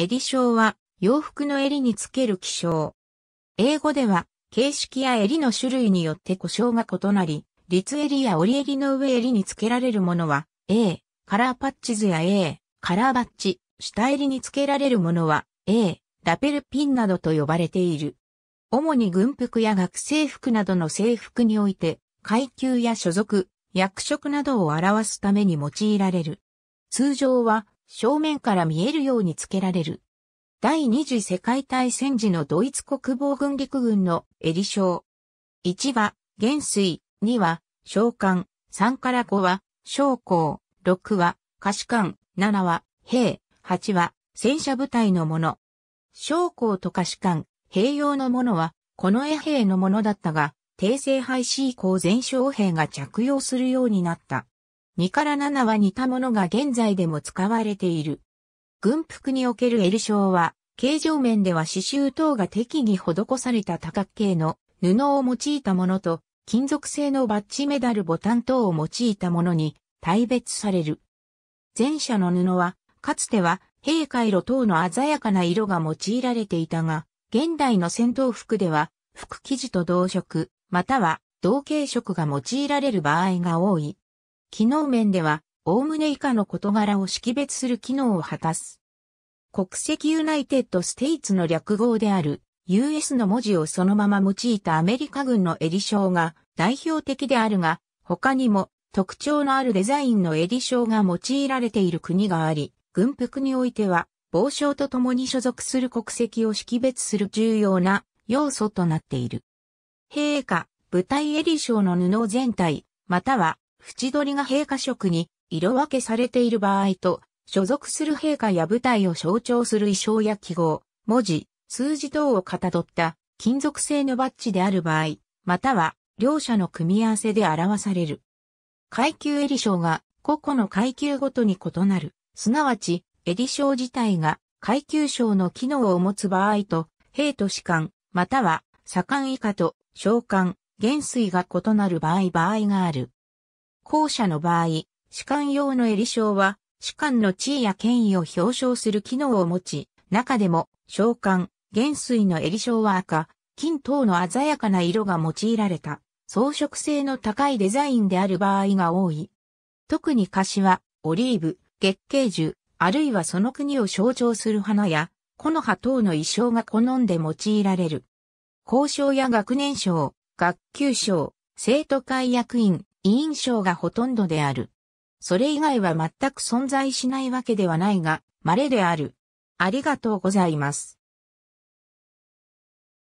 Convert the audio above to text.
襟章は洋服の襟につける気象。英語では形式や襟の種類によって故障が異なり、立襟や折襟の上襟につけられるものは A、カラーパッチズや A、カラーバッチ、下襟につけられるものは A、ラペルピンなどと呼ばれている。主に軍服や学生服などの制服において、階級や所属、役職などを表すために用いられる。通常は正面から見えるように付けられる。第二次世界大戦時のドイツ国防軍陸軍のエリ章。1は、元帥、2は、召喚、3から5は、将校、6は、可視官、7は、兵、8は、戦車部隊のもの。将校と可視官、兵用のものは、この絵兵のものだったが、帝政廃止以降全将兵が着用するようになった。2から7は似たものが現在でも使われている。軍服における L 章は、形状面では刺繍等が適宜施された多角形の布を用いたものと、金属製のバッチメダルボタン等を用いたものに大別される。前者の布は、かつては、兵回路等の鮮やかな色が用いられていたが、現代の戦闘服では、服生地と同色、または同系色が用いられる場合が多い。機能面では、おおむね以下の事柄を識別する機能を果たす。国籍ユナイテッド・ステイツの略語である US の文字をそのまま用いたアメリカ軍の襟章が代表的であるが、他にも特徴のあるデザインの襟章が用いられている国があり、軍服においては、帽章とともに所属する国籍を識別する重要な要素となっている。陛下、ィシ襟章の布全体、または縁取りが陛下色に色分けされている場合と、所属する陛下や部隊を象徴する衣装や記号、文字、数字等をかたどった金属製のバッジである場合、または両者の組み合わせで表される。階級襟章が個々の階級ごとに異なる、すなわち襟章自体が階級章の機能を持つ場合と、兵と士官、または左官以下と召喚、元帥が異なる場合場合がある。後者の場合、士官用の襟章は、士官の地位や権威を表彰する機能を持ち、中でも、召喚、元帥の襟章は赤、金等の鮮やかな色が用いられた、装飾性の高いデザインである場合が多い。特に柏、オリーブ、月桂樹、あるいはその国を象徴する花や、木の葉等の衣装が好んで用いられる。校章や学年章、学級章、生徒会役員、委員賞がほとんどである。それ以外は全く存在しないわけではないが、稀である。ありがとうございます。